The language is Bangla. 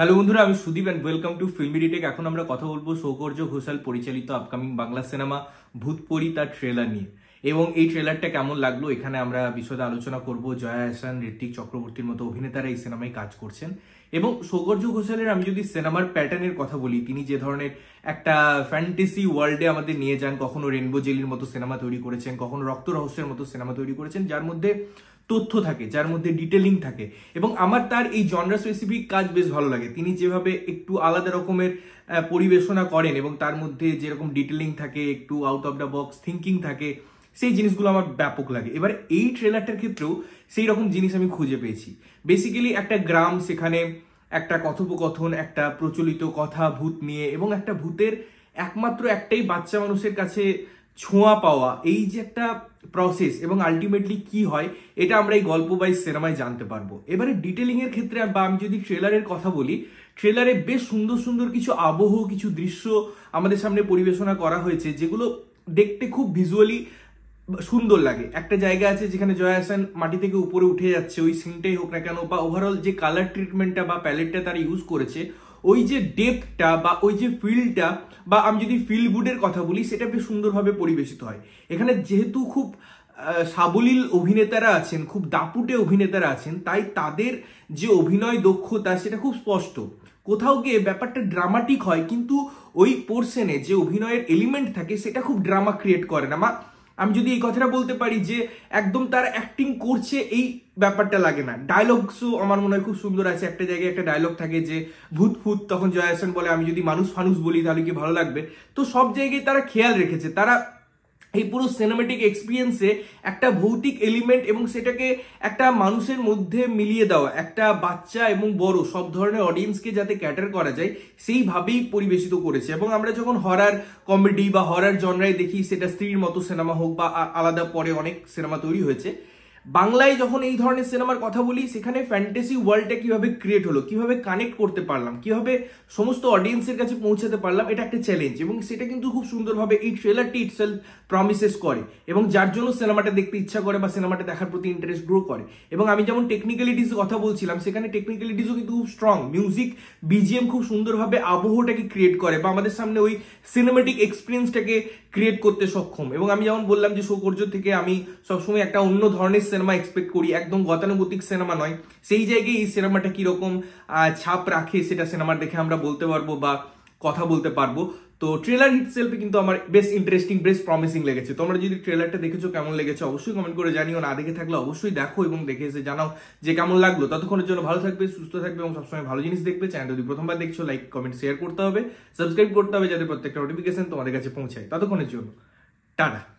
হ্যালো বন্ধুরা আমি সুদীপ অ্যান্ড ওয়েলকাম টু ফিল্মিডিটেক এখন আমরা কথা বলবো সৌকর্য ঘোষাল পরিচালিত আপকামিং বাংলা সিনেমা ভূতপরি তার ট্রেলার নিয়ে এবং এই ট্রেলারটা কেমন লাগলো এখানে আমরা বিষয়ে আলোচনা করব জয়া হাসান ঋত্বিক চক্রবর্তীর মতো অভিনেতারা এই সিনেমায় কাজ করছেন এবং সৌকর্য ঘোষালের আমি যদি সিনেমার প্যাটার্নের কথা বলি তিনি যে ধরনের একটা ফ্যান্টেসি ওয়ার্ল্ডে আমাদের নিয়ে যান কখনো রেনবো জেলির মতো সিনেমা তৈরি করেছেন কখনো রক্ত রহস্যের মতো সিনেমা তৈরি করেছেন যার মধ্যে তথ্য থাকে যার মধ্যে ডিটেলিং থাকে এবং আমার তার এই জনরা স্পেসিফিক কাজ বেশ ভালো লাগে তিনি যেভাবে একটু আলাদা রকমের পরিবেশনা করেন এবং তার মধ্যে যেরকম ডিটেলিং থাকে একটু out of the box thinking থাকে সেই জিনিসগুলো আমার ব্যাপক লাগে এবার এই ট্রেলারটার ক্ষেত্রেও সেই রকম জিনিস আমি খুঁজে পেয়েছি বেসিক্যালি একটা গ্রাম সেখানে একটা কথোপকথন একটা প্রচলিত কথা ভূত নিয়ে এবং একটা ভূতের একমাত্র একটাই বাচ্চা মানুষের কাছে ছোঁয়া পাওয়া এই যে একটা প্রসেস এবং আলটিমেটলি কি হয় এটা আমরা এই গল্প বা সিনেমায় জানতে পারবো এবারে ডিটেলিংয়ের ক্ষেত্রে বা আমি যদি ট্রেলারের কথা বলি ট্রেলারে বেশ সুন্দর সুন্দর কিছু আবহ কিছু দৃশ্য আমাদের সামনে পরিবেশনা করা হয়েছে যেগুলো দেখতে খুব ভিজুয়ালি সুন্দর লাগে একটা জায়গা আছে যেখানে জয়া হাসান মাটি থেকে উপরে উঠে যাচ্ছে ওই সিনটাই হোক না কেন বা ওভারঅল যে কালার ট্রিটমেন্টটা বা প্যালেটটা তারা ইউজ করেছে ওই যে ডেপটা বা ওই যে ফিলটা বা আমি যদি ফিল গুডের কথা বলি সেটা বেশ সুন্দরভাবে পরিবেশিত হয় এখানে যেহেতু খুব সাবলীল অভিনেতারা আছেন খুব দাপুটে অভিনেতারা আছেন তাই তাদের যে অভিনয় দক্ষতা সেটা খুব স্পষ্ট কোথাও গিয়ে ব্যাপারটা ড্রামাটিক হয় কিন্তু ওই পোর্শনে যে অভিনয়ের এলিমেন্ট থাকে সেটা খুব ড্রামা ক্রিয়েট করে না বা আমি যদি এই কথাটা বলতে পারি যে একদম তার অ্যাক্টিং করছে এই ব্যাপারটা লাগে না ডায়লগসও আমার মনে হয় খুব সুন্দর আছে একটা জায়গায় একটা ডায়লগ থাকে যে ভূত ফুত তখন জয়া বলে আমি যদি মানুষ ফানুষ বলি তাহলে কি ভালো লাগবে তো সব জায়গায় তারা খেয়াল রেখেছে তারা এই পুরো সিনেমেটিক এক্সপিরিয়েন্সে একটা ভৌতিক এলিমেন্ট এবং সেটাকে একটা মানুষের মধ্যে মিলিয়ে দেওয়া একটা বাচ্চা এবং বড় সব ধরনের অডিয়েন্সকে যাতে ক্যাটার করা যায় সেইভাবেই পরিবেশিত করেছে এবং আমরা যখন হরার কমেডি বা হরার জনরায় দেখি সেটা স্ত্রীর মতো সিনেমা হোক বা আলাদা পরে অনেক সিনেমা তৈরি হয়েছে বাংলায় যখন এই ধরনের সিনেমার কথা বলি সেখানে ফ্যান্টাসি ওয়ার্ল্ডটা কিভাবে ক্রিয়েট হলো কিভাবে কানেক্ট করতে পারলাম কিভাবে সমস্ত অডিয়েন্সের কাছে পৌঁছাতে পারলাম এটা একটা চ্যালেঞ্জ এবং সেটা কিন্তু খুব সুন্দরভাবে এই ট্রেলারটি ইটসেলফ প্রমিসেস করে এবং যার জন্য সিনেমাটা দেখতে ইচ্ছা করে বা সিনেমাটা দেখার প্রতি ইন্টারেস্ট গ্রো করে এবং আমি যেমন টেকনিক্যালিটিস কথা বলছিলাম সেখানে টেকনিক্যালিটিসও কিন্তু খুব স্ট্রং মিউজিক বিজিএম খুব সুন্দরভাবে আবহটাকে ক্রিয়েট করে বা আমাদের সামনে ওই সিনেমেটিক এক্সপিরিয়েন্সটাকে ক্রিয়েট করতে সক্ষম এবং আমি যেমন বললাম যে সৌকর্য থেকে আমি সবসময় একটা অন্য ধরনের সিনেমা এক্সপেক্ট করি একদম গতানুগতিক সিনেমা নয় সেই জায়গায় এই সিনেমাটা কীরকম ছাপ রাখে সেটা সিনেমা দেখে আমরা বলতে পারবো বা কথা বলতে পারবো তো ট্রেলার সেলফে কিন্তু আমার বেশ ইন্টারেস্টিং বেশ প্রমিসিং লেগেছে তোমরা যদি ট্রেলারটা দেখেছো কেমন লেগেছে অবশ্যই কমেন্ট করে জানিও না দেখে থাকলে অবশ্যই দেখো এবং দেখে এসে জানাও যে কেমন লাগলো ততক্ষণের জন্য ভালো থাকবে সুস্থ থাকবে এবং সবসময় ভালো জিনিস দেখবে চ্যানেল যদি প্রথমবার দেখছো লাইক কমেন্ট শেয়ার করতে হবে সাবস্ক্রাইব করতে হবে যাতে প্রত্যেকটা নোটিফিকেশন তোমাদের কাছে পৌঁছায় ততক্ষণের জন্য টাটা